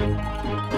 Música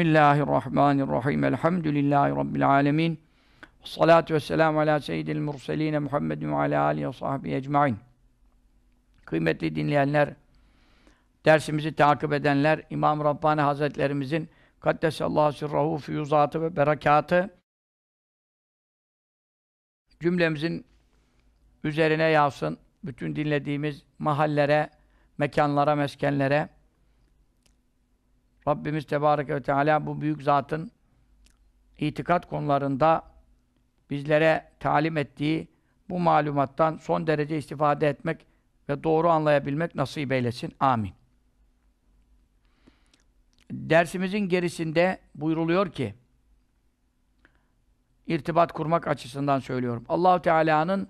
Bismillahirrahmanirrahim. Elhamdülillahi Rabbil alemin. Salatu vesselamu ala seyyidil murseline Muhammedin ve ala alihi ve sahbihi ecmain. Kıymetli dinleyenler, dersimizi takip edenler, İmam Rabbani Hazretlerimizin Kaddesallahu sirrahu füyuzatı ve berekatı cümlemizin üzerine yağsın. Bütün dinlediğimiz mahallere, mekanlara, meskenlere, Rabbimiz Tebarek ve Teala bu büyük zatın itikat konularında bizlere talim ettiği bu malumattan son derece istifade etmek ve doğru anlayabilmek nasip eylesin. Amin. Dersimizin gerisinde buyruluyor ki irtibat kurmak açısından söylüyorum. Allahu Teala'nın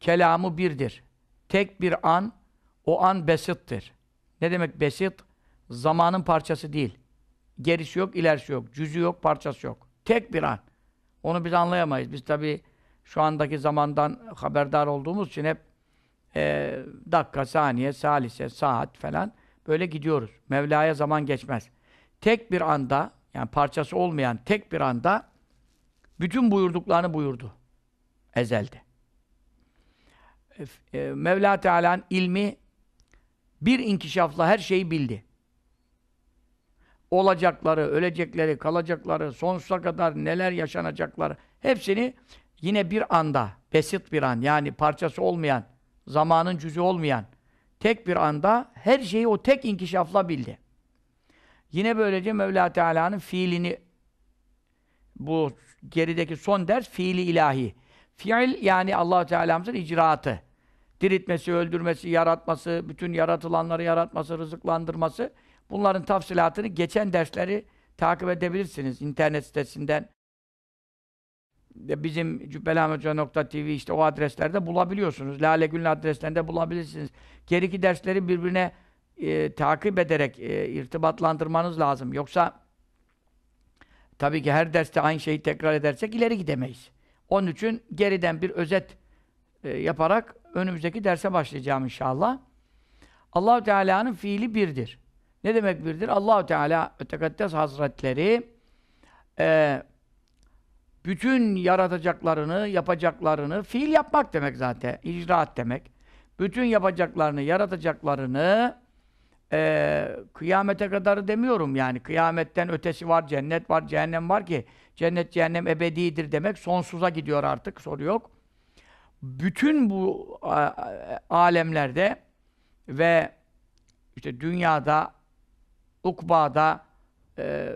kelamı birdir. Tek bir an, o an besittir. Ne demek besit? Zamanın parçası değil. Gerisi yok, ilerisi yok. Cüzü yok, parçası yok. Tek bir an. Onu biz anlayamayız. Biz tabii şu andaki zamandan haberdar olduğumuz için hep e, dakika, saniye, salise, saat falan böyle gidiyoruz. Mevla'ya zaman geçmez. Tek bir anda, yani parçası olmayan tek bir anda bütün buyurduklarını buyurdu. Ezelde. E, Mevla Teala'nın ilmi bir inkişafla her şeyi bildi olacakları, ölecekleri, kalacakları, sonsuza kadar neler yaşanacakları hepsini yine bir anda, besit bir an yani parçası olmayan, zamanın cüzü olmayan tek bir anda her şeyi o tek inkişafla bildi. Yine böylece Mevla Teala'nın fiilini bu gerideki son ders fiili ilahi. Fiil yani Allah Teala'mızın icraatı. Diriltmesi, öldürmesi, yaratması, bütün yaratılanları yaratması, rızıklandırması Bunların tafsilatını geçen dersleri takip edebilirsiniz internet sitesinden. Bizim cübbelahmethoca.tv işte o adreslerde bulabiliyorsunuz. Lale Gül'ün adreslerinde bulabilirsiniz. Geriki dersleri birbirine e, takip ederek e, irtibatlandırmanız lazım. Yoksa tabii ki her derste aynı şeyi tekrar edersek ileri gidemeyiz. Onun için geriden bir özet e, yaparak önümüzdeki derse başlayacağım inşallah. Allah Teala'nın fiili birdir. Ne demek birdir? Allahu Teala Tekaddes Hazretleri e, bütün yaratacaklarını, yapacaklarını, fiil yapmak demek zaten, icraat demek. Bütün yapacaklarını, yaratacaklarını e, kıyamete kadar demiyorum yani. Kıyametten ötesi var, cennet var, cehennem var ki cennet, cehennem ebedidir demek. Sonsuza gidiyor artık, soru yok. Bütün bu a, alemlerde ve işte dünyada Ukba'da e,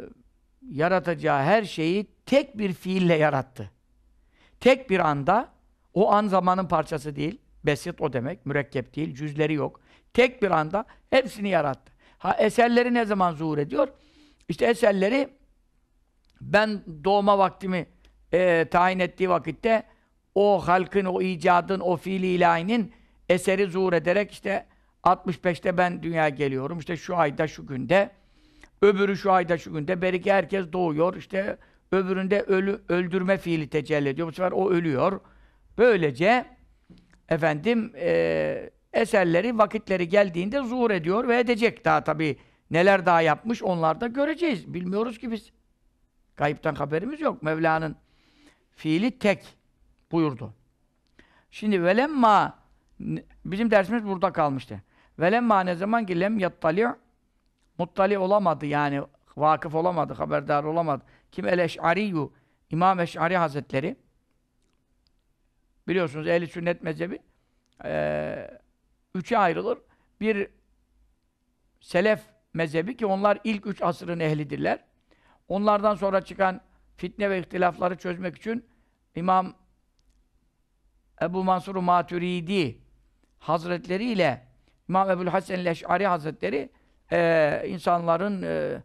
yaratacağı her şeyi tek bir fiille yarattı. Tek bir anda, o an zamanın parçası değil, besit o demek, mürekkep değil, cüzleri yok. Tek bir anda hepsini yarattı. Ha eserleri ne zaman zuhur ediyor? İşte eserleri ben doğma vaktimi e, tayin ettiği vakitte o halkın, o icadın, o fiili ilahinin eseri zuhur ederek işte 65'te ben dünya geliyorum, işte şu ayda, şu günde Öbürü şu ayda şu günde, beriki herkes doğuyor. İşte öbüründe ölü, öldürme fiili tecelli ediyor. Bu sefer o ölüyor. Böylece efendim e, eserleri vakitleri geldiğinde zuhur ediyor ve edecek daha tabii. Neler daha yapmış onlar da göreceğiz. Bilmiyoruz ki biz. Kayıptan haberimiz yok. Mevla'nın fiili tek buyurdu. Şimdi velemma bizim dersimiz burada kalmıştı. Velemma ne zaman ki lem yattali muttali olamadı yani vakıf olamadı, haberdar olamadı. Kim el-Eş'ariyyü, İmam Eş'ari Hazretleri biliyorsunuz ehli sünnet mezhebi e, üçe ayrılır. Bir selef mezhebi ki onlar ilk üç asrın ehlidirler. Onlardan sonra çıkan fitne ve ihtilafları çözmek için İmam Ebu Mansur Maturidi Hazretleri ile İmam Ebu'l Hasan Leş'ari Hazretleri e, insanların e,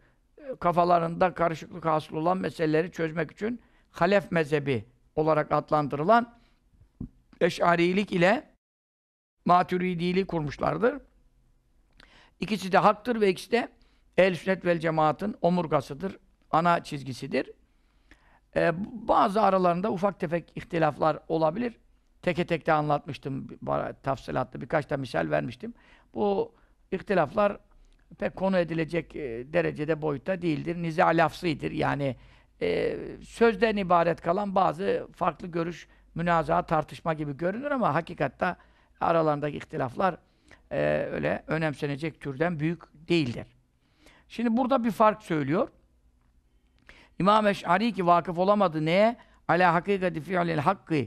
kafalarında karışıklık hasıl olan meseleleri çözmek için halef mezhebi olarak adlandırılan Eş'arilik ile Maturidilik kurmuşlardır. İkisi de haktır ve ikisi de el sünnet vel cemaatın omurgasıdır, ana çizgisidir. Ee, bazı aralarında ufak tefek ihtilaflar olabilir. Teke tek de anlatmıştım, tafsilatlı birkaç da misal vermiştim. Bu ihtilaflar pek konu edilecek e, derecede boyutta değildir. Niza lafzıdır. Yani e, sözden ibaret kalan bazı farklı görüş, münazaa, tartışma gibi görünür ama hakikatta aralarındaki ihtilaflar e, öyle önemsenecek türden büyük değildir. Şimdi burada bir fark söylüyor. İmam Eş'ari ki vakıf olamadı neye? Ala hakikati fiilil hakkı.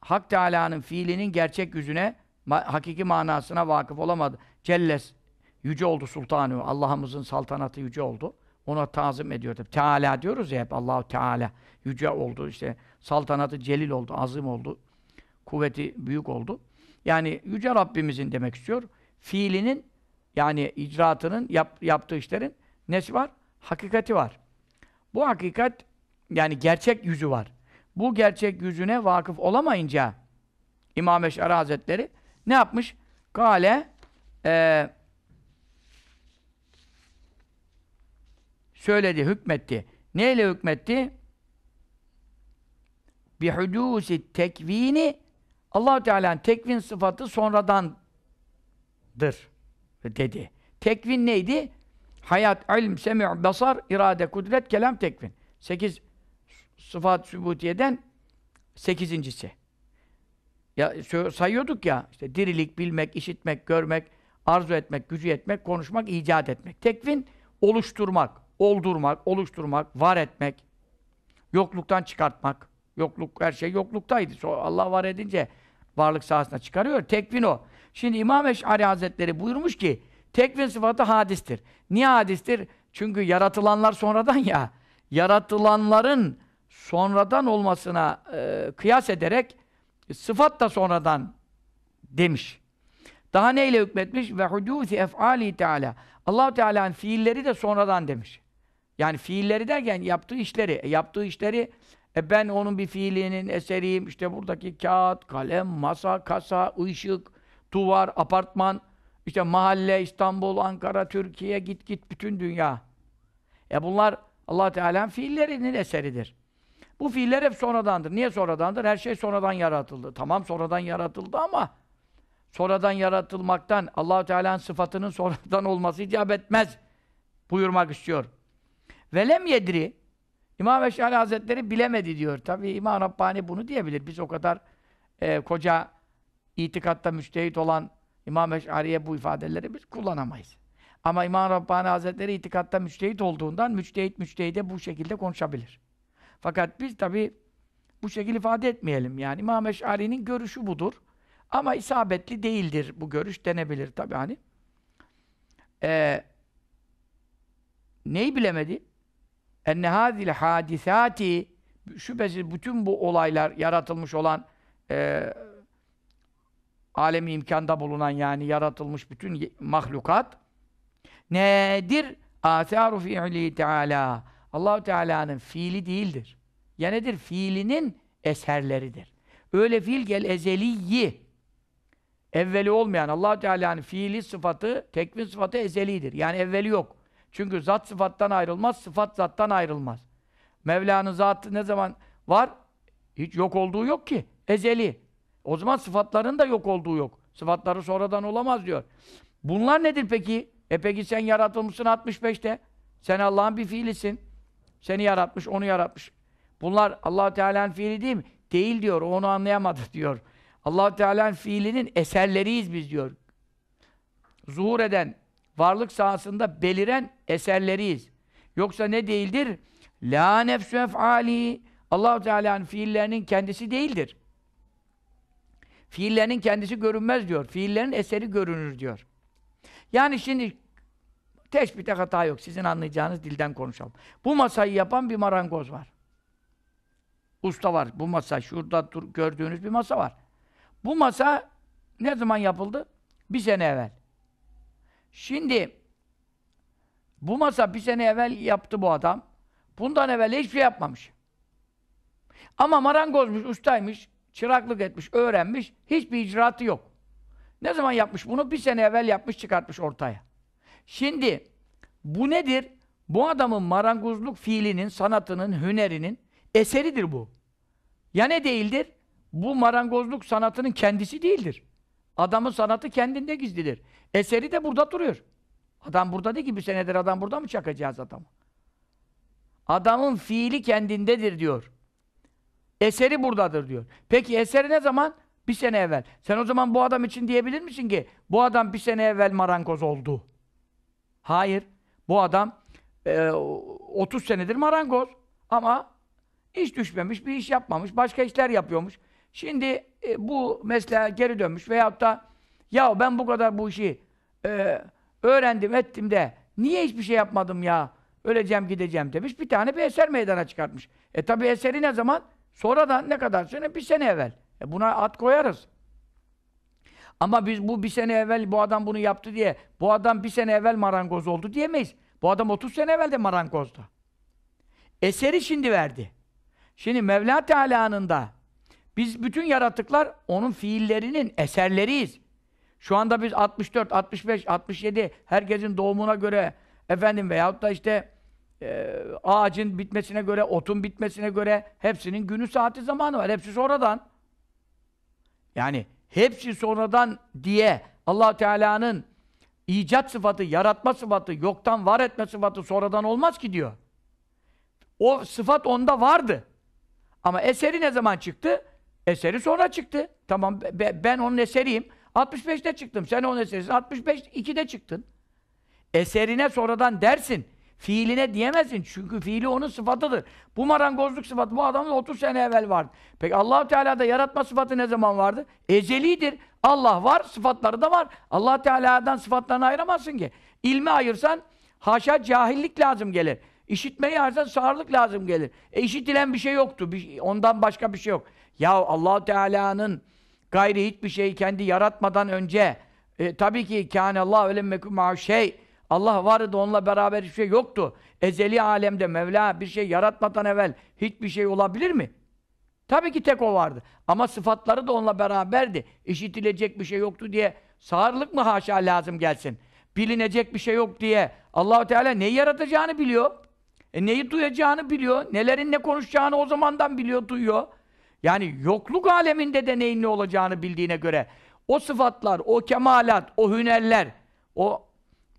Hak Teala'nın fiilinin gerçek yüzüne, hakiki manasına vakıf olamadı. Celles Yüce oldu sultanı. Allah'ımızın saltanatı yüce oldu. Ona tazim ediyor. Teala diyoruz ya hep Allahu Teala yüce oldu. işte saltanatı celil oldu, azim oldu. Kuvveti büyük oldu. Yani yüce Rabbimizin demek istiyor. Fiilinin yani icraatının yap, yaptığı işlerin nesi var? Hakikati var. Bu hakikat yani gerçek yüzü var. Bu gerçek yüzüne vakıf olamayınca İmam Eş'ari Hazretleri ne yapmış? Kale eee söyledi, hükmetti. Neyle hükmetti? Bi hudusi tekvini allah Teala'nın tekvin sıfatı sonradandır dedi. Tekvin neydi? Hayat, ilm, semih, basar, irade, kudret, kelam, tekvin. Sekiz sıfat sübutiyeden sekizincisi. Ya sayıyorduk ya, işte dirilik, bilmek, işitmek, görmek, arzu etmek, gücü etmek, konuşmak, icat etmek. Tekvin, oluşturmak oldurmak, oluşturmak, var etmek, yokluktan çıkartmak. Yokluk, her şey yokluktaydı. Allah var edince varlık sahasına çıkarıyor. Tekvin o. Şimdi İmam Eş'ari Hazretleri buyurmuş ki, tekvin sıfatı hadistir. Niye hadistir? Çünkü yaratılanlar sonradan ya, yaratılanların sonradan olmasına e, kıyas ederek sıfat da sonradan demiş. Daha neyle hükmetmiş? Ve hudusi efâli Teala. Allah Teala'nın fiilleri de sonradan demiş. Yani fiilleri derken yaptığı işleri. E, yaptığı işleri e, ben onun bir fiilinin eseriyim. İşte buradaki kağıt, kalem, masa, kasa, ışık, duvar, apartman, işte mahalle, İstanbul, Ankara, Türkiye, git git bütün dünya. E bunlar allah Teala'nın fiillerinin eseridir. Bu fiiller hep sonradandır. Niye sonradandır? Her şey sonradan yaratıldı. Tamam sonradan yaratıldı ama sonradan yaratılmaktan allah Teala'nın sıfatının sonradan olması icap etmez buyurmak istiyor. Velem yedri İmam Eşali Hazretleri bilemedi diyor. Tabi İmam Rabbani bunu diyebilir. Biz o kadar e, koca itikatta müçtehit olan İmam Eşari'ye bu ifadeleri biz kullanamayız. Ama İmam Rabbani Hazretleri itikatta müçtehit olduğundan müçtehit müçtehide bu şekilde konuşabilir. Fakat biz tabi bu şekilde ifade etmeyelim. Yani İmam Eşari'nin görüşü budur. Ama isabetli değildir bu görüş denebilir tabi hani. Ee, neyi bilemedi? enne hazil hadisati şüphesiz bütün bu olaylar yaratılmış olan e, alemi imkanda bulunan yani yaratılmış bütün mahlukat nedir? Asaru fi'li Teala. Allahu Teala'nın fiili değildir. Ya nedir? Fiilinin eserleridir. Öyle fiil gel ezeliyi evveli olmayan Allah Teala'nın fiili sıfatı, tekvin sıfatı ezelidir. Yani evveli yok. Çünkü zat sıfattan ayrılmaz, sıfat zattan ayrılmaz. Mevla'nın zatı ne zaman var? Hiç yok olduğu yok ki. Ezeli. O zaman sıfatların da yok olduğu yok. Sıfatları sonradan olamaz diyor. Bunlar nedir peki? E peki sen yaratılmışsın 65'te. Sen Allah'ın bir fiilisin. Seni yaratmış, onu yaratmış. Bunlar allah Teala'nın fiili değil mi? Değil diyor, onu anlayamadı diyor. allah Teala'nın fiilinin eserleriyiz biz diyor. Zuhur eden, varlık sahasında beliren eserleriyiz. Yoksa ne değildir? La nefsü ef'ali Allahu Teala'nın fiillerinin kendisi değildir. Fiillerinin kendisi görünmez diyor. Fiillerin eseri görünür diyor. Yani şimdi teşbite hata yok. Sizin anlayacağınız dilden konuşalım. Bu masayı yapan bir marangoz var. Usta var. Bu masa şurada dur, gördüğünüz bir masa var. Bu masa ne zaman yapıldı? Bir sene evvel. Şimdi bu masa bir sene evvel yaptı bu adam. Bundan evvel hiçbir şey yapmamış. Ama marangozmuş, ustaymış, çıraklık etmiş, öğrenmiş. Hiçbir icraatı yok. Ne zaman yapmış bunu? Bir sene evvel yapmış, çıkartmış ortaya. Şimdi bu nedir? Bu adamın marangozluk fiilinin, sanatının, hünerinin eseridir bu. Ya ne değildir? Bu marangozluk sanatının kendisi değildir. Adamın sanatı kendinde gizlidir. Eseri de burada duruyor. Adam burada değil ki bir senedir adam burada mı çakacağız adamı? Adamın fiili kendindedir diyor. Eseri buradadır diyor. Peki eseri ne zaman? Bir sene evvel. Sen o zaman bu adam için diyebilir misin ki bu adam bir sene evvel marangoz oldu? Hayır. Bu adam e, 30 senedir marangoz ama iş düşmemiş, bir iş yapmamış, başka işler yapıyormuş. Şimdi e, bu mesleğe geri dönmüş veyahut da ya ben bu kadar bu işi e, öğrendim ettim de niye hiçbir şey yapmadım ya? Öleceğim gideceğim demiş. Bir tane bir eser meydana çıkartmış. E tabi eseri ne zaman? Sonradan ne kadar sonra? Bir sene evvel. E buna at koyarız. Ama biz bu bir sene evvel bu adam bunu yaptı diye bu adam bir sene evvel marangoz oldu diyemeyiz. Bu adam 30 sene evvel de marangozdu. Eseri şimdi verdi. Şimdi Mevla Teala'nın da biz bütün yaratıklar onun fiillerinin eserleriyiz. Şu anda biz 64, 65, 67 herkesin doğumuna göre efendim veyahut da işte e, ağacın bitmesine göre, otun bitmesine göre hepsinin günü, saati, zamanı var. Hepsi sonradan. Yani hepsi sonradan diye allah Teala'nın icat sıfatı, yaratma sıfatı, yoktan var etme sıfatı sonradan olmaz ki diyor. O sıfat onda vardı. Ama eseri ne zaman çıktı? Eseri sonra çıktı. Tamam ben onun eseriyim. 65'te çıktım. Sen 10 eserisin. 65 2'de çıktın. Eserine sonradan dersin. Fiiline diyemezsin. Çünkü fiili onun sıfatıdır. Bu marangozluk sıfatı bu adamın 30 sene evvel vardı. Peki allah Teala'da yaratma sıfatı ne zaman vardı? Ezelidir. Allah var, sıfatları da var. allah Teala'dan sıfatlarını ayıramazsın ki. İlmi ayırsan haşa cahillik lazım gelir. İşitmeyi ayırsan sağırlık lazım gelir. E işitilen bir şey yoktu. Bir, ondan başka bir şey yok. Ya allah Teala'nın Gayri hiçbir şeyi kendi yaratmadan önce e, tabii ki kâne Allah öyle mekûm şey Allah vardı da onunla beraber hiçbir şey yoktu. Ezeli alemde Mevla bir şey yaratmadan evvel hiçbir şey olabilir mi? Tabii ki tek o vardı. Ama sıfatları da onunla beraberdi. İşitilecek bir şey yoktu diye sağırlık mı haşa lazım gelsin? Bilinecek bir şey yok diye Allahu Teala neyi yaratacağını biliyor. E neyi duyacağını biliyor. Nelerin ne konuşacağını o zamandan biliyor, duyuyor. Yani yokluk aleminde de neyin ne olacağını bildiğine göre o sıfatlar, o kemalat, o hünerler, o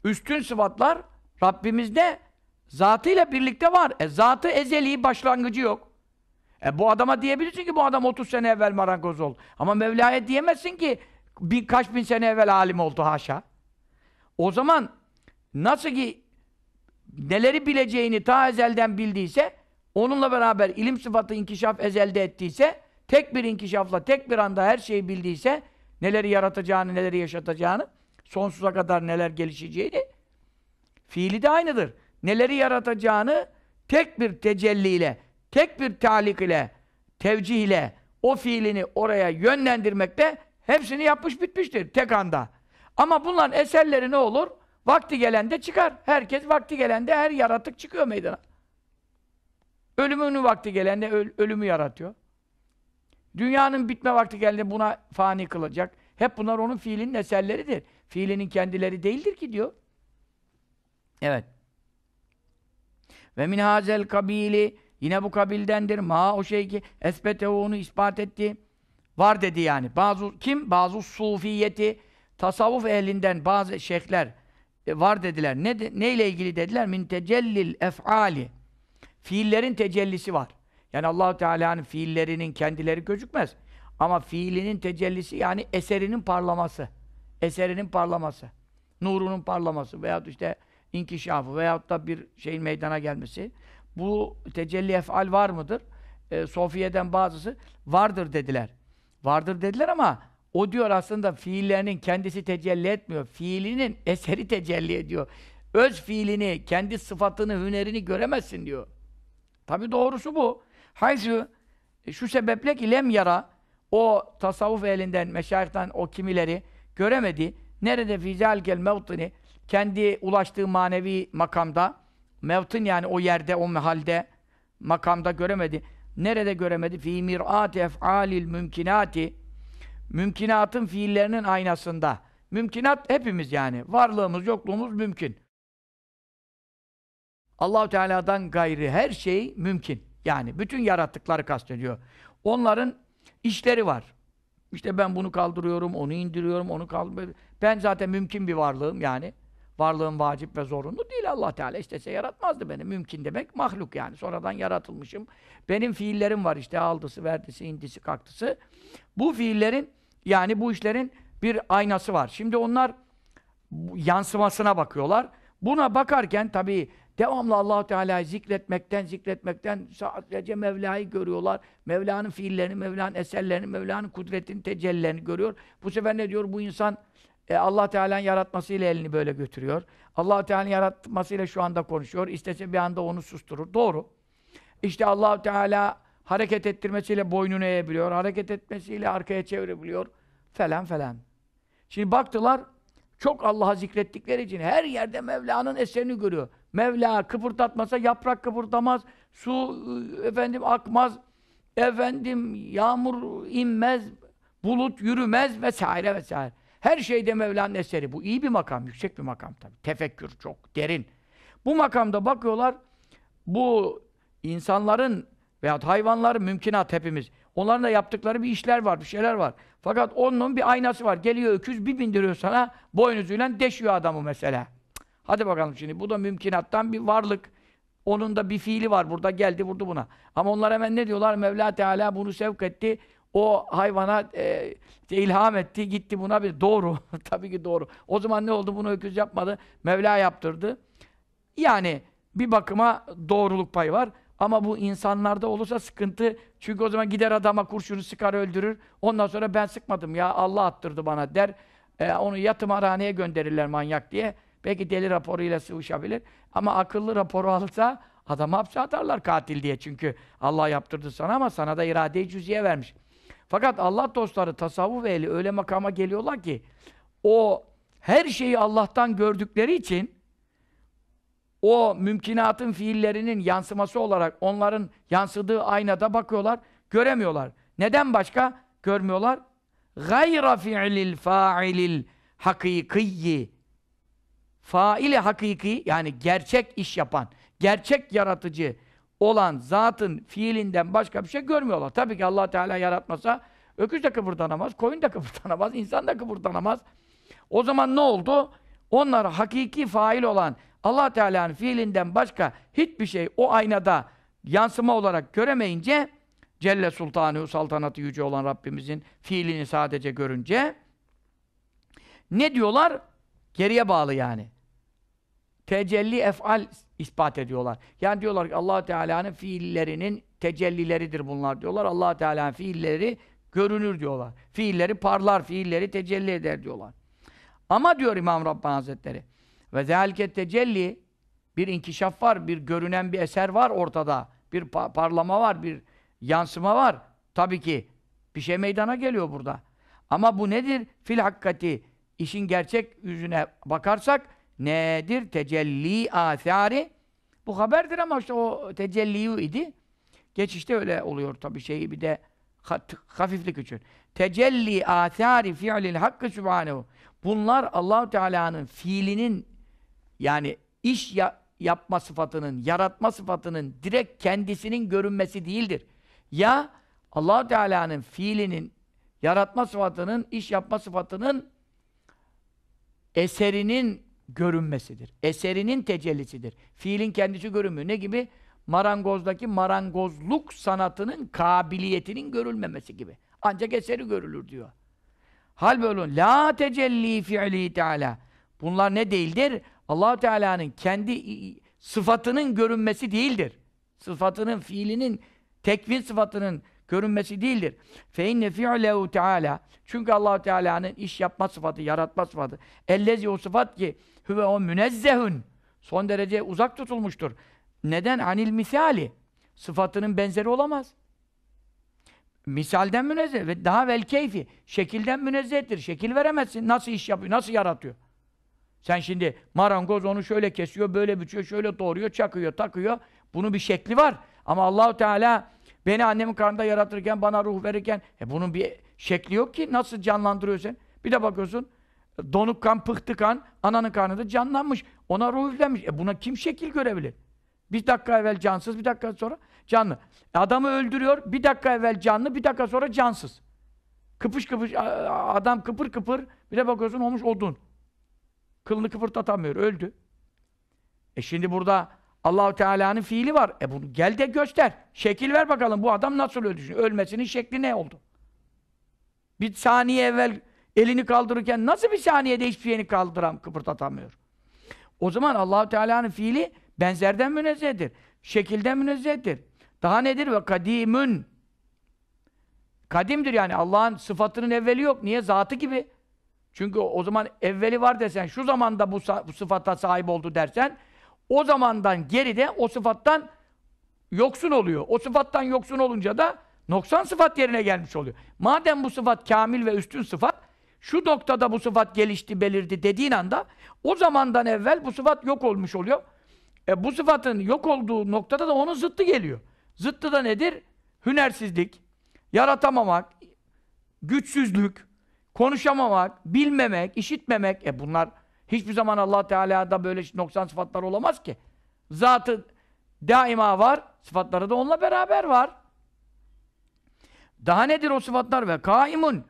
üstün sıfatlar Rabbimizde zatıyla birlikte var. E zatı ezeli başlangıcı yok. E bu adama diyebilirsin ki bu adam 30 sene evvel marangoz oldu. Ama Mevla'ya diyemezsin ki bin, kaç bin sene evvel alim oldu haşa. O zaman nasıl ki neleri bileceğini ta ezelden bildiyse onunla beraber ilim sıfatı inkişaf ezelde ettiyse, tek bir inkişafla, tek bir anda her şeyi bildiyse, neleri yaratacağını, neleri yaşatacağını, sonsuza kadar neler gelişeceğini, fiili de aynıdır. Neleri yaratacağını tek bir tecelliyle, tek bir talik ile, tevcih ile o fiilini oraya yönlendirmekte hepsini yapmış bitmiştir tek anda. Ama bunların eserleri ne olur? Vakti gelende çıkar. Herkes vakti gelende her yaratık çıkıyor meydana. Ölümünün vakti gelende öl ölümü yaratıyor. Dünyanın bitme vakti geldiğinde buna fani kılacak. Hep bunlar onun fiilinin eserleridir. Fiilinin kendileri değildir ki diyor. Evet. Ve min hazel kabili yine bu kabildendir. Ma o şey ki esbete onu ispat etti. Var dedi yani. Bazı kim? Bazı sufiyeti tasavvuf ehlinden bazı şeyhler e, var dediler. Ne neyle ilgili dediler? Min tecellil ef'ali Fiillerin tecellisi var. Yani allah Teala'nın fiillerinin kendileri gözükmez. Ama fiilinin tecellisi yani eserinin parlaması. Eserinin parlaması. Nurunun parlaması veyahut işte inkişafı veyahut da bir şeyin meydana gelmesi. Bu tecelli efal var mıdır? E, Sofiye'den bazısı vardır dediler. Vardır dediler ama o diyor aslında fiillerinin kendisi tecelli etmiyor. Fiilinin eseri tecelli ediyor. Öz fiilini, kendi sıfatını, hünerini göremezsin diyor. Tabi doğrusu bu. Hayzı e, şu sebeple ki lem yara o tasavvuf elinden, meşayihten o kimileri göremedi. Nerede fizalkel mevtini kendi ulaştığı manevi makamda mevtin yani o yerde, o mehalde makamda göremedi. Nerede göremedi? Fi mir'ati ef'alil mümkinati mümkinatın fiillerinin aynasında. Mümkinat hepimiz yani. Varlığımız, yokluğumuz mümkün. Allahu Teala'dan gayri her şey mümkün. Yani bütün yarattıkları kastediyor. Onların işleri var. İşte ben bunu kaldırıyorum, onu indiriyorum, onu kaldırıyorum. Ben zaten mümkün bir varlığım yani. Varlığım vacip ve zorunlu değil Allah Teala. istese yaratmazdı beni. Mümkün demek mahluk yani. Sonradan yaratılmışım. Benim fiillerim var işte aldısı, verdisi, indisi, kaktısı. Bu fiillerin yani bu işlerin bir aynası var. Şimdi onlar yansımasına bakıyorlar. Buna bakarken tabii Devamlı allah Teala'yı zikretmekten, zikretmekten sadece Mevla'yı görüyorlar. Mevla'nın fiillerini, Mevla'nın eserlerini, Mevla'nın kudretini, tecellilerini görüyor. Bu sefer ne diyor? Bu insan e, allah Teala'nın yaratmasıyla elini böyle götürüyor. allah Teala'nın yaratmasıyla şu anda konuşuyor. İstese bir anda onu susturur. Doğru. İşte allah Teala hareket ettirmesiyle boynunu eğebiliyor. Hareket etmesiyle arkaya çevirebiliyor. Falan falan. Şimdi baktılar, çok Allah'a zikrettikleri için her yerde Mevla'nın eserini görüyor. Mevla kıpırdatmasa yaprak kıpırdamaz, su ıı, efendim akmaz, efendim yağmur inmez, bulut yürümez vesaire vesaire. Her şeyde Mevla'nın eseri. Bu iyi bir makam, yüksek bir makam tabii. Tefekkür çok derin. Bu makamda bakıyorlar bu insanların veya hayvanların mümkünat hepimiz. Onların da yaptıkları bir işler var, bir şeyler var. Fakat onun bir aynası var. Geliyor öküz bir bindiriyor sana, boynuzuyla deşiyor adamı mesela. Hadi bakalım şimdi bu da mümkinattan bir varlık. Onun da bir fiili var burada geldi vurdu buna. Ama onlar hemen ne diyorlar? Mevla Teala bunu sevk etti. O hayvana e, ilham etti. Gitti buna bir doğru. Tabii ki doğru. O zaman ne oldu? Bunu öküz yapmadı. Mevla yaptırdı. Yani bir bakıma doğruluk payı var. Ama bu insanlarda olursa sıkıntı. Çünkü o zaman gider adama kurşunu sıkar öldürür. Ondan sonra ben sıkmadım ya Allah attırdı bana der. E, onu araneye gönderirler manyak diye. Belki deli raporuyla sıvışabilir. Ama akıllı raporu alsa adam hapse atarlar katil diye. Çünkü Allah yaptırdı sana ama sana da irade-i cüziye vermiş. Fakat Allah dostları, tasavvuf ehli öyle makama geliyorlar ki o her şeyi Allah'tan gördükleri için o mümkünatın fiillerinin yansıması olarak onların yansıdığı aynada bakıyorlar, göremiyorlar. Neden başka? Görmüyorlar. Gayra fi'lil fa'ilil hakikiyyi faile hakiki yani gerçek iş yapan, gerçek yaratıcı olan zatın fiilinden başka bir şey görmüyorlar. Tabii ki Allah Teala yaratmasa öküz de kıpırdanamaz, koyun da kıpırdanamaz, insan da kıpırdanamaz. O zaman ne oldu? Onlar hakiki fail olan Allah Teala'nın fiilinden başka hiçbir şey o aynada yansıma olarak göremeyince Celle Sultanı, saltanatı yüce olan Rabbimizin fiilini sadece görünce ne diyorlar? Geriye bağlı yani tecelli efal ispat ediyorlar. Yani diyorlar ki allah Teala'nın fiillerinin tecellileridir bunlar diyorlar. allah Teala'nın fiilleri görünür diyorlar. Fiilleri parlar, fiilleri tecelli eder diyorlar. Ama diyor İmam Rabbani Hazretleri ve zelke tecelli bir inkişaf var, bir görünen bir eser var ortada. Bir parlama var, bir yansıma var. Tabii ki bir şey meydana geliyor burada. Ama bu nedir? Fil hakikati. işin gerçek yüzüne bakarsak nedir? Tecelli athari. Bu haberdir ama işte o tecelli idi. Geçişte öyle oluyor tabii şeyi bir de hafiflik için. Tecelli athari fi'lil hakkı subhanehu. Bunlar Allahu Teala'nın fiilinin yani iş ya yapma sıfatının, yaratma sıfatının direkt kendisinin görünmesi değildir. Ya allah Teala'nın fiilinin, yaratma sıfatının, iş yapma sıfatının eserinin görünmesidir. Eserinin tecellisidir. Fiilin kendisi görünmüyor. Ne gibi? Marangozdaki marangozluk sanatının kabiliyetinin görülmemesi gibi. Ancak eseri görülür diyor. Hal böyle olun. la tecelli fiili teala. Bunlar ne değildir? allah Teala'nın kendi sıfatının görünmesi değildir. Sıfatının, fiilinin, tekvin sıfatının görünmesi değildir. Fe inne fi'lehu Teala. Çünkü allah Teala'nın iş yapma sıfatı, yaratma sıfatı. Ellezi o sıfat ki Hüve o münezzehün. Son derece uzak tutulmuştur. Neden? Anil misali. Sıfatının benzeri olamaz. Misalden münezzeh ve daha vel keyfi. Şekilden münezzehtir. Şekil veremezsin. Nasıl iş yapıyor? Nasıl yaratıyor? Sen şimdi marangoz onu şöyle kesiyor, böyle biçiyor, şöyle doğruyor, çakıyor, takıyor. Bunun bir şekli var. Ama Allahu Teala beni annemin karnında yaratırken, bana ruh verirken e bunun bir şekli yok ki nasıl canlandırıyor sen? Bir de bakıyorsun donuk kan, pıhtı kan, ananın karnında canlanmış. Ona ruh üflenmiş. E buna kim şekil görebilir? Bir dakika evvel cansız, bir dakika sonra canlı. E adamı öldürüyor, bir dakika evvel canlı, bir dakika sonra cansız. Kıpış kıpış, adam kıpır kıpır, bir de bakıyorsun olmuş odun. Kılını kıpırtatamıyor, öldü. E şimdi burada Allahu Teala'nın fiili var. E bunu gel de göster. Şekil ver bakalım bu adam nasıl öldü. Ölmesinin şekli ne oldu? Bir saniye evvel Elini kaldırırken nasıl bir saniyede hiçbir şeyini kaldıram, kıpırdatamıyor? O zaman Allahu Teala'nın fiili benzerden münezzehtir. Şekilden münezzehtir. Daha nedir? Ve kadimün. Kadimdir yani. Allah'ın sıfatının evveli yok. Niye? Zatı gibi. Çünkü o zaman evveli var desen, şu zamanda bu, bu sıfata sahip oldu dersen, o zamandan geride o sıfattan yoksun oluyor. O sıfattan yoksun olunca da noksan sıfat yerine gelmiş oluyor. Madem bu sıfat kamil ve üstün sıfat, şu noktada bu sıfat gelişti, belirdi dediğin anda o zamandan evvel bu sıfat yok olmuş oluyor. E bu sıfatın yok olduğu noktada da onun zıttı geliyor. Zıttı da nedir? Hünersizlik, yaratamamak, güçsüzlük, konuşamamak, bilmemek, işitmemek. E bunlar hiçbir zaman Allah Teala'da böyle noksan sıfatlar olamaz ki. Zatı daima var, sıfatları da onunla beraber var. Daha nedir o sıfatlar? Ve kaimun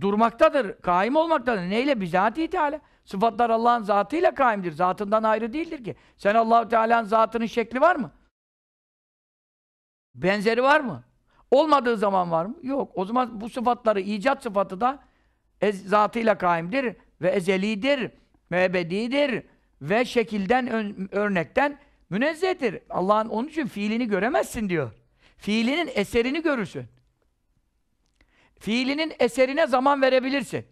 durmaktadır, kaim olmaktadır. Neyle? Bizatihi Teala. Sıfatlar Allah'ın zatıyla kaimdir. Zatından ayrı değildir ki. Sen Allahu Teala'nın zatının şekli var mı? Benzeri var mı? Olmadığı zaman var mı? Yok. O zaman bu sıfatları, icat sıfatı da ez, zatıyla kaimdir ve ezelidir ve ve şekilden, ön, örnekten münezzehtir. Allah'ın onun için fiilini göremezsin diyor. Fiilinin eserini görürsün. Fiilinin eserine zaman verebilirsin.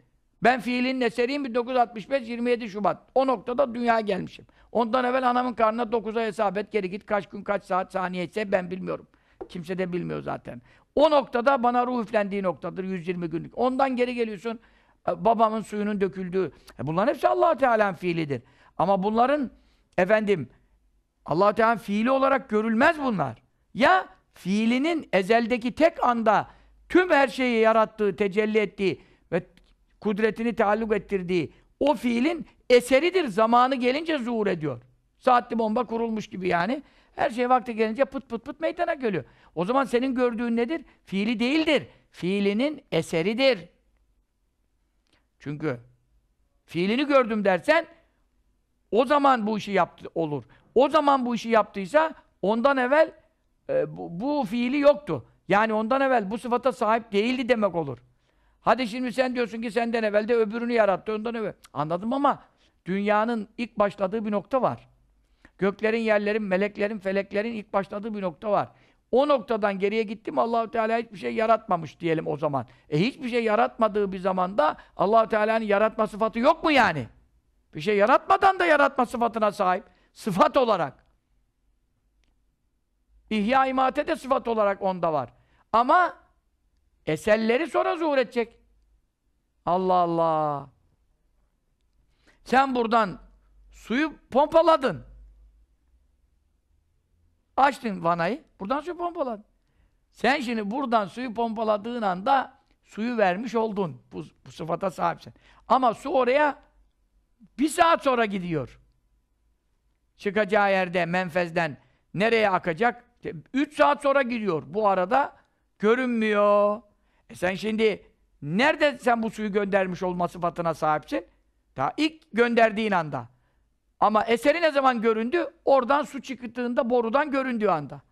Ben fiilinin eseriyim 1965-27 Şubat. O noktada dünya gelmişim. Ondan evvel anamın karnına 9'a hesap et geri git kaç gün kaç saat saniye ise ben bilmiyorum. Kimse de bilmiyor zaten. O noktada bana ruh üflendiği noktadır 120 günlük. Ondan geri geliyorsun e, babamın suyunun döküldüğü. E, bunların hepsi allah Teala'nın fiilidir. Ama bunların efendim allah Teala'nın fiili olarak görülmez bunlar. Ya fiilinin ezeldeki tek anda tüm her şeyi yarattığı, tecelli ettiği ve kudretini taalluk ettirdiği o fiilin eseridir. Zamanı gelince zuhur ediyor. Saatli bomba kurulmuş gibi yani. Her şey vakti gelince pıt pıt pıt meydana geliyor. O zaman senin gördüğün nedir? Fiili değildir. Fiilinin eseridir. Çünkü fiilini gördüm dersen o zaman bu işi yaptı olur. O zaman bu işi yaptıysa ondan evvel e, bu, bu fiili yoktu. Yani ondan evvel bu sıfata sahip değildi demek olur. Hadi şimdi sen diyorsun ki senden evvel de öbürünü yarattı, ondan evvel. Anladım ama dünyanın ilk başladığı bir nokta var. Göklerin, yerlerin, meleklerin, feleklerin ilk başladığı bir nokta var. O noktadan geriye gittim Allahu Teala hiçbir şey yaratmamış diyelim o zaman. E hiçbir şey yaratmadığı bir zamanda Allahu Teala'nın yaratma sıfatı yok mu yani? Bir şey yaratmadan da yaratma sıfatına sahip. Sıfat olarak. İhya imate de sıfat olarak onda var. Ama eserleri sonra zuhur edecek. Allah Allah. Sen buradan suyu pompaladın. Açtın vanayı. Buradan suyu pompaladın. Sen şimdi buradan suyu pompaladığın anda suyu vermiş oldun. Bu, bu sıfata sahipsin. Ama su oraya bir saat sonra gidiyor. Çıkacağı yerde menfezden nereye akacak? Üç saat sonra gidiyor. Bu arada Görünmüyor. E sen şimdi nerede sen bu suyu göndermiş olma sıfatına sahipsin? Ta ilk gönderdiğin anda. Ama eseri ne zaman göründü? Oradan su çıktığında borudan göründüğü anda.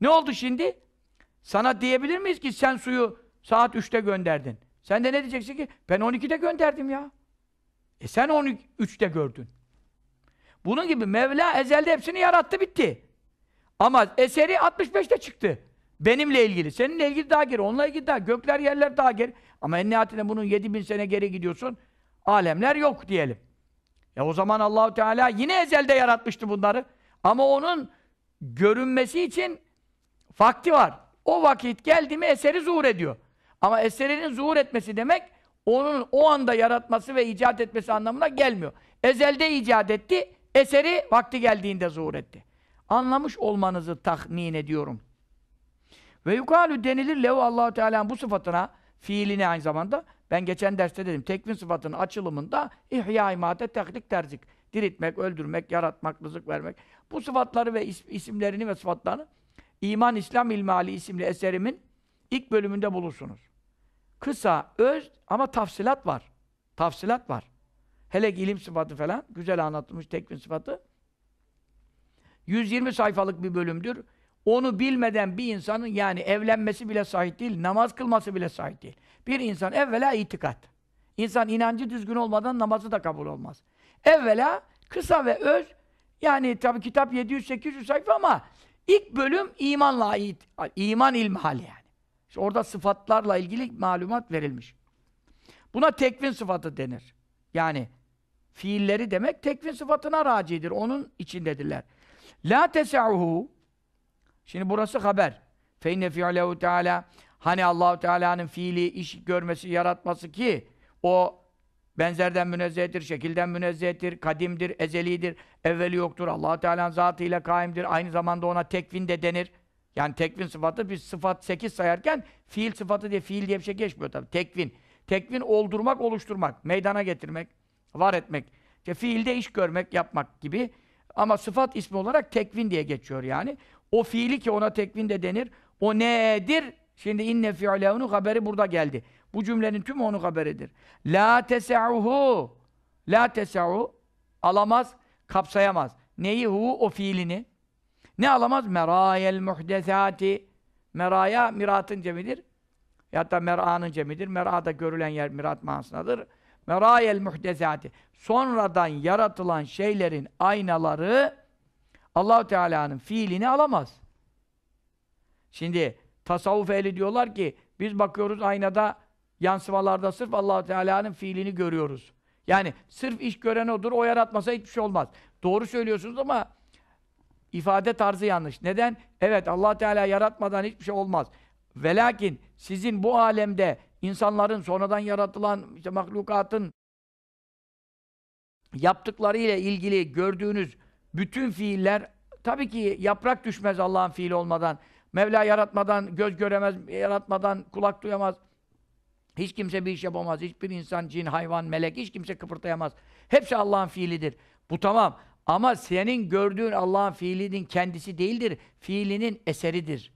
Ne oldu şimdi? Sana diyebilir miyiz ki sen suyu saat 3'te gönderdin. Sen de ne diyeceksin ki? Ben 12'de gönderdim ya. E sen 13'te gördün. Bunun gibi Mevla ezelde hepsini yarattı bitti. Ama eseri 65'te çıktı. Benimle ilgili, seninle ilgili daha geri, onunla ilgili daha, gökler yerler daha geri. Ama en nihayetinde bunun yedi bin sene geri gidiyorsun, alemler yok diyelim. Ya e o zaman Allahu Teala yine ezelde yaratmıştı bunları. Ama onun görünmesi için vakti var. O vakit geldi mi eseri zuhur ediyor. Ama eserinin zuhur etmesi demek, onun o anda yaratması ve icat etmesi anlamına gelmiyor. Ezelde icat etti, eseri vakti geldiğinde zuhur etti. Anlamış olmanızı tahmin ediyorum. Ve yukalü denilir lehu Allahu Teala'nın bu sıfatına, fiiline aynı zamanda ben geçen derste dedim tekvin sıfatının açılımında ihya imade tehlik terzik diritmek öldürmek, yaratmak, rızık vermek. Bu sıfatları ve is isimlerini ve sıfatlarını İman İslam İlmali isimli eserimin ilk bölümünde bulursunuz. Kısa, öz ama tafsilat var. Tafsilat var. Hele ilim sıfatı falan güzel anlatılmış tekvin sıfatı. 120 sayfalık bir bölümdür. Onu bilmeden bir insanın yani evlenmesi bile sahih değil, namaz kılması bile sahih değil. Bir insan evvela itikat. İnsan inancı düzgün olmadan namazı da kabul olmaz. Evvela kısa ve öz yani tabi kitap 700-800 sayfa ama ilk bölüm imanla ait, iman ilmihali yani. İşte orada sıfatlarla ilgili malumat verilmiş. Buna tekvin sıfatı denir. Yani fiilleri demek tekvin sıfatına racidir. Onun içindedirler. La tesauhu Şimdi burası haber. Feinne fi'lehu Teala hani Allahu Teala'nın fiili, iş görmesi, yaratması ki o benzerden münezzehtir, şekilden münezzehtir, kadimdir, ezelidir, evveli yoktur. Allah Teala'nın zatıyla kaimdir. Aynı zamanda ona tekvin de denir. Yani tekvin sıfatı bir sıfat 8 sayarken fiil sıfatı diye fiil diye bir şey geçmiyor tabii. Tekvin. Tekvin oldurmak, oluşturmak, meydana getirmek, var etmek. İşte fiilde iş görmek, yapmak gibi. Ama sıfat ismi olarak tekvin diye geçiyor yani. O fiili ki ona tekvin de denir. O nedir? Şimdi inne fi'levnu haberi burada geldi. Bu cümlenin tümü onun haberidir. La tesauhu. La tesauhu. Alamaz, kapsayamaz. Neyi hu? O fiilini. Ne alamaz? Merayel muhdesati. Meraya miratın cemidir. Ya hatta mer'anın cemidir. Mer'a görülen yer mirat manasındadır. Merayel muhdesati. Sonradan yaratılan şeylerin aynaları Allahu Teala'nın fiilini alamaz. Şimdi tasavvuf ehli diyorlar ki biz bakıyoruz aynada yansımalarda sırf Allahu Teala'nın fiilini görüyoruz. Yani sırf iş gören odur, o yaratmasa hiçbir şey olmaz. Doğru söylüyorsunuz ama ifade tarzı yanlış. Neden? Evet Allah Teala yaratmadan hiçbir şey olmaz. Velakin sizin bu alemde insanların sonradan yaratılan işte mahlukatın yaptıkları ile ilgili gördüğünüz bütün fiiller tabii ki yaprak düşmez Allah'ın fiili olmadan. Mevla yaratmadan, göz göremez, yaratmadan kulak duyamaz. Hiç kimse bir iş yapamaz. Hiçbir insan, cin, hayvan, melek hiç kimse kıpırtayamaz. Hepsi Allah'ın fiilidir. Bu tamam. Ama senin gördüğün Allah'ın fiilinin kendisi değildir. Fiilinin eseridir.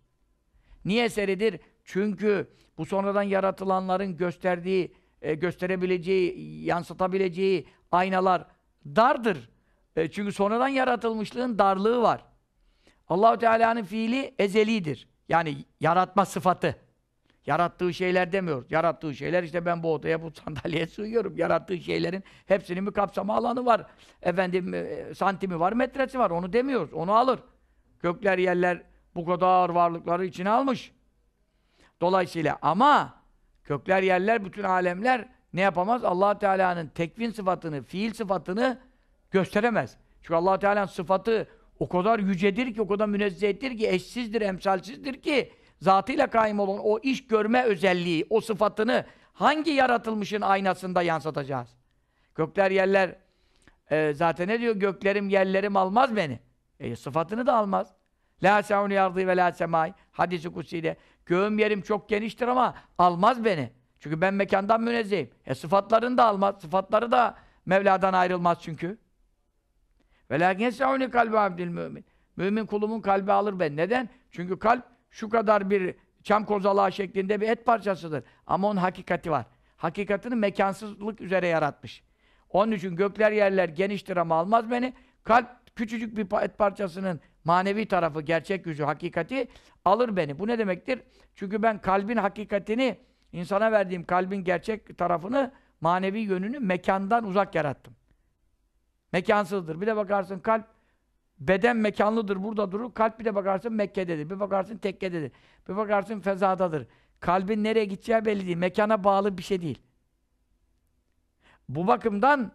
Niye eseridir? Çünkü bu sonradan yaratılanların gösterdiği, e, gösterebileceği, yansıtabileceği aynalar dardır. E, çünkü sonradan yaratılmışlığın darlığı var. Allahu Teala'nın fiili ezelidir. Yani yaratma sıfatı. Yarattığı şeyler demiyoruz. Yarattığı şeyler işte ben bu odaya, bu sandalyeye sığıyorum. Yarattığı şeylerin hepsinin bir kapsama alanı var. Efendim e, santimi var, metresi var. Onu demiyoruz. Onu alır. Gökler, yerler bu kadar varlıkları içine almış. Dolayısıyla ama gökler, yerler, bütün alemler ne yapamaz? allah Teala'nın tekvin sıfatını, fiil sıfatını gösteremez. Çünkü allah Teala'nın sıfatı o kadar yücedir ki, o kadar münezzehtir ki, eşsizdir, emsalsizdir ki, zatıyla kaim olan o iş görme özelliği, o sıfatını hangi yaratılmışın aynasında yansıtacağız? Gökler, yerler, e, zaten ne diyor? Göklerim, yerlerim almaz beni. E, sıfatını da almaz. La se'unu yardı ve la semai. Hadisi kutsiyle. Göğüm yerim çok geniştir ama almaz beni. Çünkü ben mekandan münezzehim. E sıfatlarını da almaz. Sıfatları da Mevla'dan ayrılmaz çünkü. وَلَاكِنْ يَسْعُونِ kalbi abdil mümin. Mümin kulumun kalbi alır ben. Neden? Çünkü kalp şu kadar bir çam kozalağı şeklinde bir et parçasıdır. Ama onun hakikati var. Hakikatini mekansızlık üzere yaratmış. Onun için gökler yerler geniştir ama almaz beni. Kalp küçücük bir et parçasının manevi tarafı, gerçek yüzü, hakikati alır beni. Bu ne demektir? Çünkü ben kalbin hakikatini, insana verdiğim kalbin gerçek tarafını, manevi yönünü mekandan uzak yarattım. Mekansızdır. Bir de bakarsın kalp beden mekanlıdır burada durur. Kalp bir de bakarsın Mekke'dedir. Bir bakarsın tekkededir. Bir bakarsın fezadadır. Kalbin nereye gideceği belli değil. Mekana bağlı bir şey değil. Bu bakımdan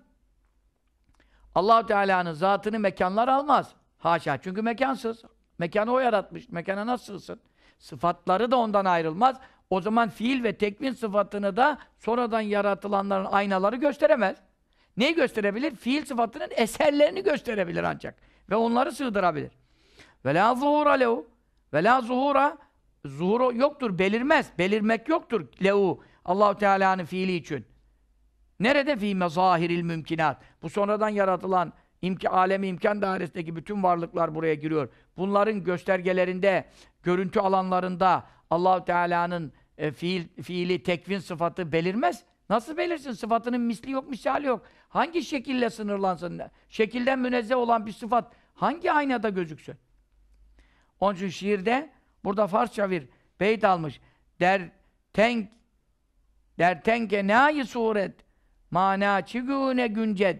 allah Teala'nın zatını mekanlar almaz. Haşa. Çünkü mekansız. Mekanı o yaratmış. Mekana nasıl sığsın? Sıfatları da ondan ayrılmaz. O zaman fiil ve tekvin sıfatını da sonradan yaratılanların aynaları gösteremez. Neyi gösterebilir? Fiil sıfatının eserlerini gösterebilir ancak. Ve onları sığdırabilir. Ve la zuhura lehu. Ve la zuhura zuhur yoktur, belirmez. Belirmek yoktur lehu. Allahu Teala'nın fiili için. Nerede fi mezahiril mümkinat? Bu sonradan yaratılan imki, alemi imkan dairesindeki bütün varlıklar buraya giriyor. Bunların göstergelerinde, görüntü alanlarında Allahu Teala'nın e, fiil, fiili tekvin sıfatı belirmez. Nasıl belirsin? Sıfatının misli yok, misali yok. Hangi şekille sınırlansın? Şekilden münezzeh olan bir sıfat hangi aynada gözüksün? Onun için şiirde burada Farsça bir beyt almış. Der tenk der tenke nayi suret mana çigüne günced.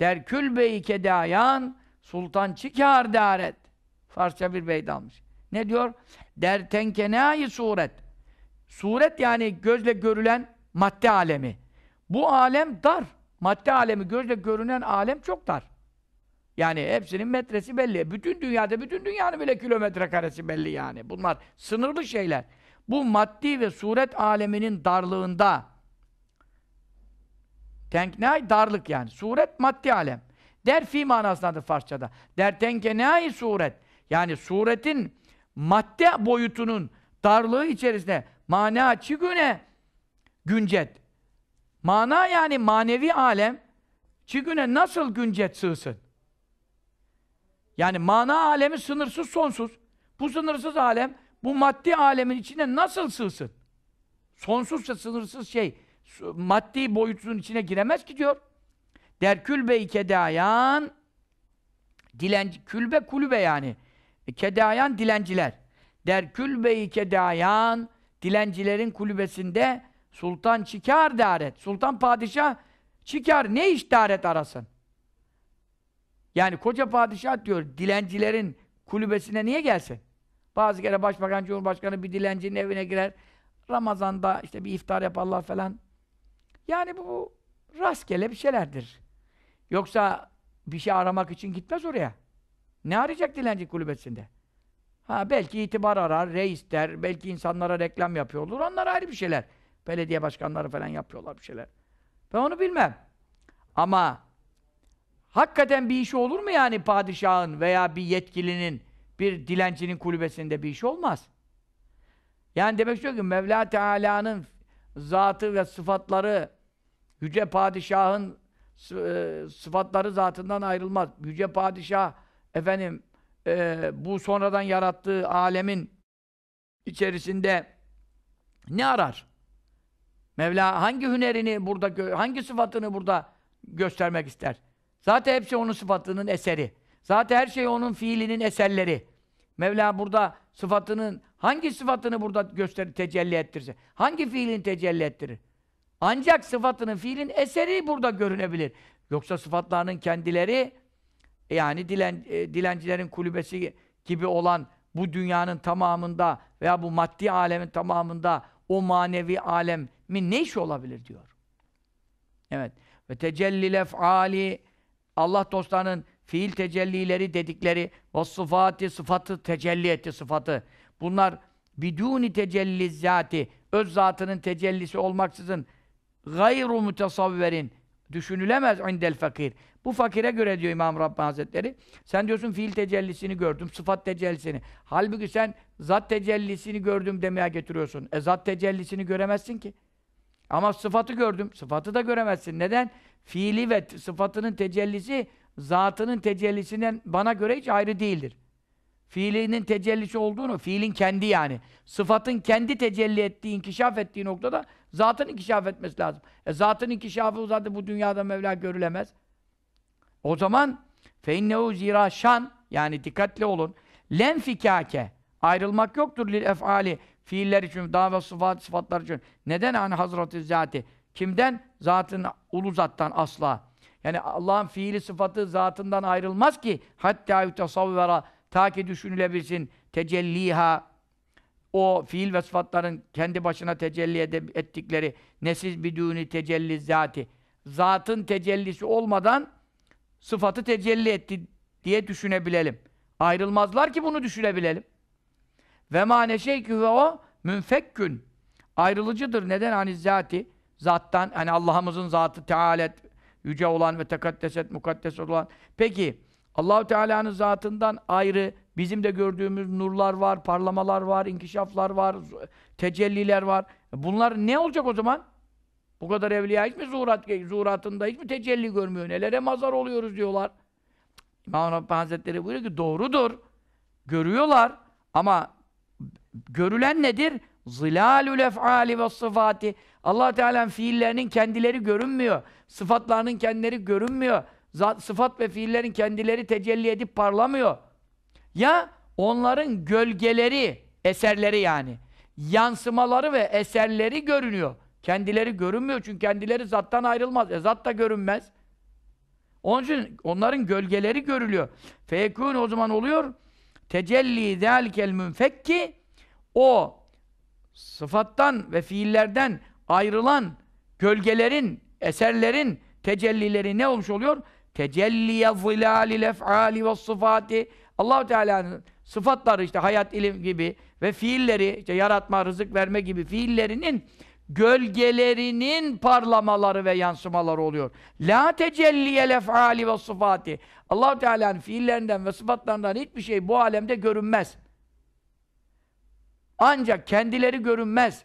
der külbeyi kedayan sultan çıkar daret. Farsça bir beyt almış. Ne diyor? Der tenke nayi suret. Suret yani gözle görülen madde alemi. Bu alem dar. Madde alemi, gözle görünen alem çok dar. Yani hepsinin metresi belli. Bütün dünyada, bütün dünyanın bile kilometre karesi belli yani. Bunlar sınırlı şeyler. Bu maddi ve suret aleminin darlığında Tenknay darlık yani. Suret maddi alem. Der fi manasındadır Farsçada. Der tenkenai suret. Yani suretin madde boyutunun darlığı içerisinde mana çigüne güncet. Mana yani manevi alem çigüne nasıl güncet sığsın? Yani mana alemi sınırsız sonsuz. Bu sınırsız alem bu maddi alemin içine nasıl sığsın? Sonsuzsa sınırsız şey maddi boyutun içine giremez ki diyor. Der külbe kedayan dilenci külbe kulübe yani. E, kedayan dilenciler. Der külbe kedayan dilencilerin kulübesinde Sultan çıkar daret. Sultan padişah çıkar Ne iş daret arasın? Yani koca padişah diyor dilencilerin kulübesine niye gelsin? Bazı kere başbakan, cumhurbaşkanı bir dilencinin evine girer. Ramazan'da işte bir iftar yaparlar falan. Yani bu rastgele bir şeylerdir. Yoksa bir şey aramak için gitmez oraya. Ne arayacak dilenci kulübesinde? Ha belki itibar arar, reis der, belki insanlara reklam yapıyor olur. Onlar ayrı bir şeyler. Belediye başkanları falan yapıyorlar bir şeyler. Ben onu bilmem. Ama hakikaten bir işi olur mu yani padişahın veya bir yetkilinin, bir dilencinin kulübesinde bir iş olmaz. Yani demek istiyor ki Mevla Teala'nın zatı ve sıfatları yüce padişahın e, sıfatları zatından ayrılmaz. Yüce padişah efendim e, bu sonradan yarattığı alemin içerisinde ne arar? Mevla hangi hünerini burada, hangi sıfatını burada göstermek ister? Zaten hepsi onun sıfatının eseri. Zaten her şey onun fiilinin eserleri. Mevla burada sıfatının, hangi sıfatını burada göster tecelli ettirse, hangi fiilini tecelli ettirir? Ancak sıfatının, fiilin eseri burada görünebilir. Yoksa sıfatlarının kendileri, yani dilen, e, dilencilerin kulübesi gibi olan bu dünyanın tamamında veya bu maddi alemin tamamında o manevi alem mi ne iş olabilir diyor. Evet. Ve tecellil ali Allah dostlarının fiil tecellileri dedikleri ve sıfatı sıfatı tecelli etti sıfatı. Bunlar biduni tecelli zati öz zatının tecellisi olmaksızın gayru mutasavverin düşünülemez indel fakir. Bu fakire göre diyor İmam Rabbani Hazretleri. Sen diyorsun fiil tecellisini gördüm, sıfat tecellisini. Halbuki sen zat tecellisini gördüm demeye getiriyorsun. E zat tecellisini göremezsin ki. Ama sıfatı gördüm. Sıfatı da göremezsin. Neden? Fiili ve sıfatının tecellisi zatının tecellisinden bana göre hiç ayrı değildir. Fiilinin tecellisi olduğunu, fiilin kendi yani. Sıfatın kendi tecelli ettiği, inkişaf ettiği noktada zatın inkişaf etmesi lazım. E zatın inkişafı zaten bu dünyada Mevla görülemez. O zaman feinnehu zira şan yani dikkatli olun. Lenfikake ayrılmak yoktur lil efali fiiller için, daha ve sıfat, sıfatlar için. Neden hani Hazreti Zati? Kimden? Zatın, ulu zattan asla. Yani Allah'ın fiili sıfatı zatından ayrılmaz ki hatta yutasavvera ta ki düşünülebilsin tecelliha o fiil ve sıfatların kendi başına tecelli ettikleri nesiz bir düğünü tecelli zati zatın tecellisi olmadan sıfatı tecelli etti diye düşünebilelim. Ayrılmazlar ki bunu düşünebilelim. Ve ma ve o münfekkün. Ayrılıcıdır. Neden? Hani zati, zattan, hani Allah'ımızın zatı tealet, yüce olan ve tekaddeset, mukaddes olan. Peki, Allahu Teala'nın zatından ayrı bizim de gördüğümüz nurlar var, parlamalar var, inkişaflar var, tecelliler var. Bunlar ne olacak o zaman? Bu kadar evliya hiç mi zuhurat, zuhuratında hiç mi tecelli görmüyor? Nelere mazar oluyoruz diyorlar. İmam Rabbani Hazretleri buyuruyor ki doğrudur. Görüyorlar ama Görülen nedir? Zilalül ef'ali ve sıfati. allah Teala'nın fiillerinin kendileri görünmüyor. Sıfatlarının kendileri görünmüyor. Zat, sıfat ve fiillerin kendileri tecelli edip parlamıyor. Ya onların gölgeleri, eserleri yani. Yansımaları ve eserleri görünüyor. Kendileri görünmüyor çünkü kendileri zattan ayrılmaz. E zat da görünmez. Onun için onların gölgeleri görülüyor. Fekûn o zaman oluyor. Tecelli zâlikel münfekki o sıfattan ve fiillerden ayrılan gölgelerin, eserlerin tecellileri ne olmuş oluyor? Tecelliye zilalil ef'ali ve sıfati allah Teala'nın sıfatları işte hayat, ilim gibi ve fiilleri işte yaratma, rızık verme gibi fiillerinin gölgelerinin parlamaları ve yansımaları oluyor. La tecelliye ef'ali ve sıfati. allah Teala'nın fiillerinden ve sıfatlarından hiçbir şey bu alemde görünmez. Ancak kendileri görünmez.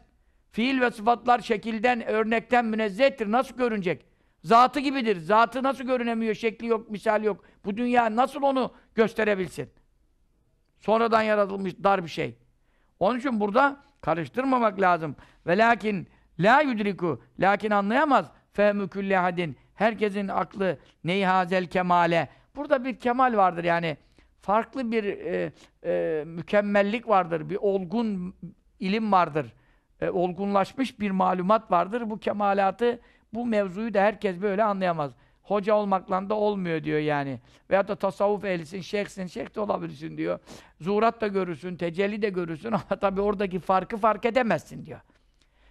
Fiil ve sıfatlar şekilden, örnekten münezzehtir. Nasıl görünecek? Zatı gibidir. Zatı nasıl görünemiyor? Şekli yok, misal yok. Bu dünya nasıl onu gösterebilsin? Sonradan yaratılmış dar bir şey. Onun için burada karıştırmamak lazım. Ve lakin la yudriku lakin anlayamaz fehmü külli hadin. Herkesin aklı neyhazel kemale. Burada bir kemal vardır yani farklı bir e, e, mükemmellik vardır, bir olgun ilim vardır, e, olgunlaşmış bir malumat vardır. Bu kemalatı, bu mevzuyu da herkes böyle anlayamaz. Hoca olmakla da olmuyor diyor yani. Veyahut da tasavvuf ehlisin, şeyhsin, şeyh de olabilirsin diyor. Zuhurat da görürsün, tecelli de görürsün ama tabii oradaki farkı fark edemezsin diyor.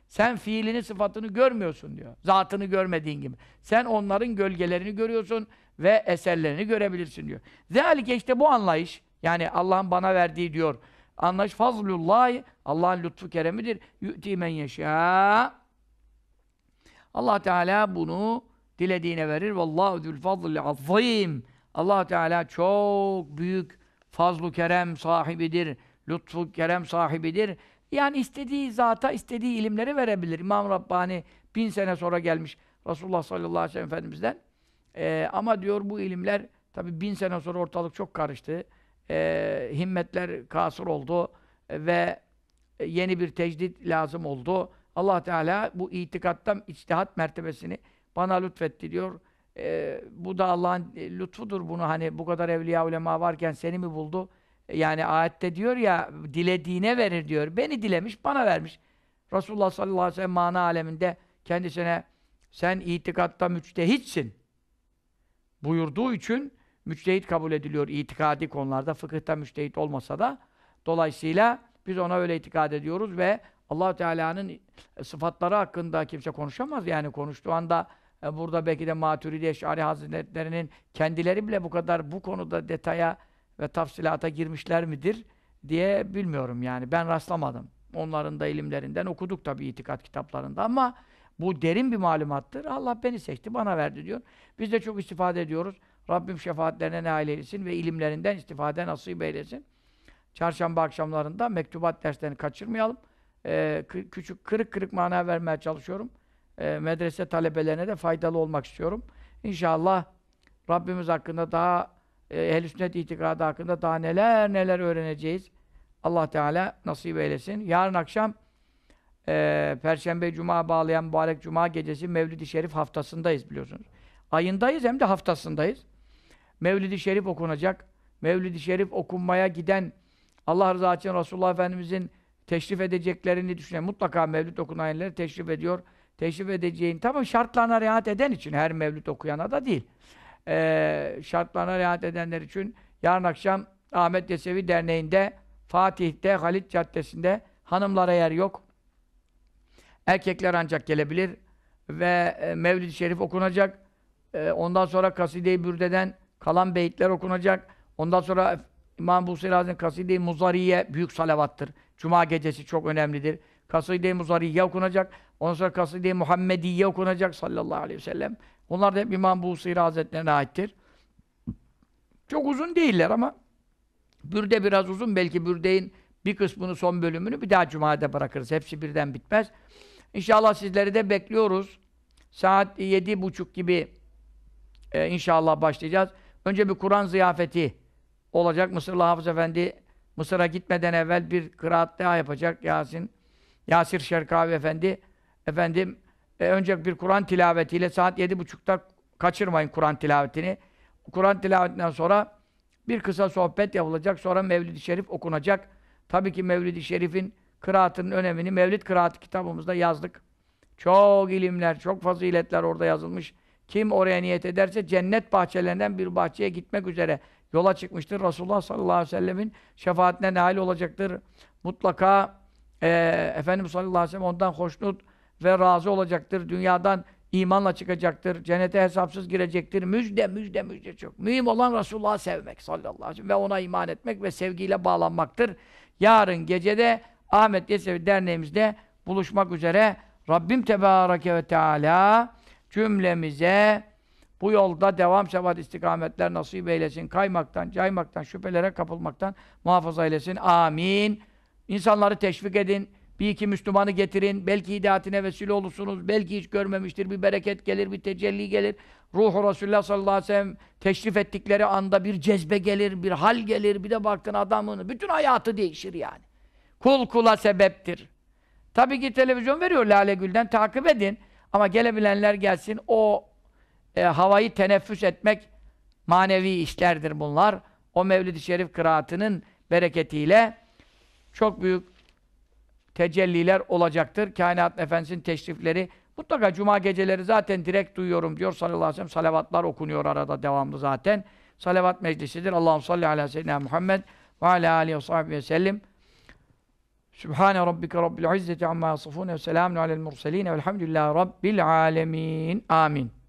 Sen fiilini, sıfatını görmüyorsun diyor. Zatını görmediğin gibi. Sen onların gölgelerini görüyorsun ve eserlerini görebilirsin diyor. Zalike işte bu anlayış, yani Allah'ın bana verdiği diyor. Anlayış fazlullah, Allah'ın lütfu keremidir. Yü'ti men yeşâ. Allah Teala bunu dilediğine verir. Vallahu zül fazlil azim. Allah Teala çok büyük fazlu kerem sahibidir. Lütfu kerem sahibidir. Yani istediği zata, istediği ilimleri verebilir. İmam Rabbani bin sene sonra gelmiş Resulullah sallallahu aleyhi ve sellem Efendimiz'den. Ee, ama diyor bu ilimler, tabi bin sene sonra ortalık çok karıştı. Ee, himmetler kasır oldu e, ve e, yeni bir tecdit lazım oldu. Allah Teala bu itikattan içtihat mertebesini bana lütfetti diyor. Ee, bu da Allah'ın e, lütfudur bunu hani bu kadar evliya ulema varken seni mi buldu? Yani ayette diyor ya dilediğine verir diyor. Beni dilemiş, bana vermiş. Resulullah sallallahu aleyhi ve sellem mana aleminde kendisine sen itikatta müçtehitsin buyurduğu için müçtehit kabul ediliyor itikadi konularda. Fıkıhta müçtehit olmasa da dolayısıyla biz ona öyle itikad ediyoruz ve allah Teala'nın sıfatları hakkında kimse konuşamaz. Yani konuştuğu anda e, burada belki de Maturidi Eş'ari Hazretlerinin kendileri bile bu kadar bu konuda detaya ve tafsilata girmişler midir diye bilmiyorum yani. Ben rastlamadım. Onların da ilimlerinden okuduk tabi itikat kitaplarında ama bu derin bir malumattır. Allah beni seçti, bana verdi diyor. Biz de çok istifade ediyoruz. Rabbim şefaatlerine nail eylesin ve ilimlerinden istifade nasip eylesin. Çarşamba akşamlarında mektubat derslerini kaçırmayalım. Ee, küçük kırık kırık mana vermeye çalışıyorum. Ee, medrese talebelerine de faydalı olmak istiyorum. İnşallah Rabbimiz hakkında daha e, ehl-i sünnet itikadı hakkında daha neler neler öğreneceğiz. Allah Teala nasip eylesin. Yarın akşam e, Perşembe Cuma bağlayan mübarek Cuma gecesi Mevlid-i Şerif haftasındayız biliyorsunuz. Ayındayız hem de haftasındayız. Mevlid-i Şerif okunacak. Mevlid-i Şerif okunmaya giden Allah rızası için Resulullah Efendimizin teşrif edeceklerini düşünen mutlaka mevlüt okunayenleri teşrif ediyor. Teşrif edeceğin tamam şartlarına riayet eden için her mevlüt okuyana da değil e, şartlarına riayet edenler için yarın akşam Ahmet Yesevi Derneği'nde Fatih'te Halit Caddesi'nde hanımlara yer yok. Erkekler ancak gelebilir ve e, Mevlid-i Şerif okunacak. E, ondan sonra Kaside-i Bürde'den kalan beyitler okunacak. Ondan sonra İmam Buhseri Hazretleri Kaside-i Muzariye büyük salavattır. Cuma gecesi çok önemlidir. Kaside-i Muzariye okunacak. Ondan sonra Kaside-i Muhammediye okunacak sallallahu aleyhi ve sellem. Onlar da hep İmam Buhsiri Hazretlerine aittir. Çok uzun değiller ama bürde biraz uzun. Belki bürdeyin bir kısmını, son bölümünü bir daha Cuma'da bırakırız. Hepsi birden bitmez. İnşallah sizleri de bekliyoruz. Saat yedi buçuk gibi e, inşallah başlayacağız. Önce bir Kur'an ziyafeti olacak. Mısırlı Hafız Efendi Mısır'a gitmeden evvel bir kıraat daha yapacak. Yasin, Yasir Şerkavi Efendi efendim e, önce bir Kur'an tilavetiyle saat yedi buçukta kaçırmayın Kur'an tilavetini. Kur'an tilavetinden sonra bir kısa sohbet yapılacak. Sonra Mevlid-i Şerif okunacak. Tabii ki Mevlid-i Şerif'in kıraatının önemini Mevlid kıraatı kitabımızda yazdık. Çok ilimler, çok faziletler orada yazılmış. Kim oraya niyet ederse cennet bahçelerinden bir bahçeye gitmek üzere yola çıkmıştır. Resulullah sallallahu aleyhi ve sellemin şefaatine nail olacaktır. Mutlaka e, Efendimiz sallallahu aleyhi ve sellem ondan hoşnut ve razı olacaktır. Dünyadan imanla çıkacaktır. Cennete hesapsız girecektir. Müjde, müjde, müjde çok. Mühim olan Resulullah'ı sevmek sallallahu aleyhi ve sellem ve ona iman etmek ve sevgiyle bağlanmaktır. Yarın gecede Ahmet Yesevi derneğimizde buluşmak üzere Rabbim Tebareke ve Teala cümlemize bu yolda devam sebat istikametler nasip eylesin. Kaymaktan, caymaktan, şüphelere kapılmaktan muhafaza eylesin. Amin. İnsanları teşvik edin. Bir iki Müslümanı getirin. Belki hidayatine vesile olursunuz. Belki hiç görmemiştir. Bir bereket gelir, bir tecelli gelir. Ruhu Resulullah sallallahu aleyhi ve sellem teşrif ettikleri anda bir cezbe gelir, bir hal gelir. Bir de baktın adamın bütün hayatı değişir yani. Kul kula sebeptir. Tabii ki televizyon veriyor Lale Gül'den. Takip edin. Ama gelebilenler gelsin. O e, havayı teneffüs etmek manevi işlerdir bunlar. O Mevlid-i Şerif kıraatının bereketiyle çok büyük tecelliler olacaktır. Kainat Efendisi'nin teşrifleri mutlaka cuma geceleri zaten direkt duyuyorum diyor sallallahu aleyhi ve sellem. Salavatlar okunuyor arada devamlı zaten. Salavat meclisidir. Allahu salli ala seyyidina Muhammed ve ala alihi ve sahbihi ve sellem. Sübhane rabbike rabbil izzeti amma yasifun ve selamun alel murselin velhamdülillahi rabbil alemin. Amin.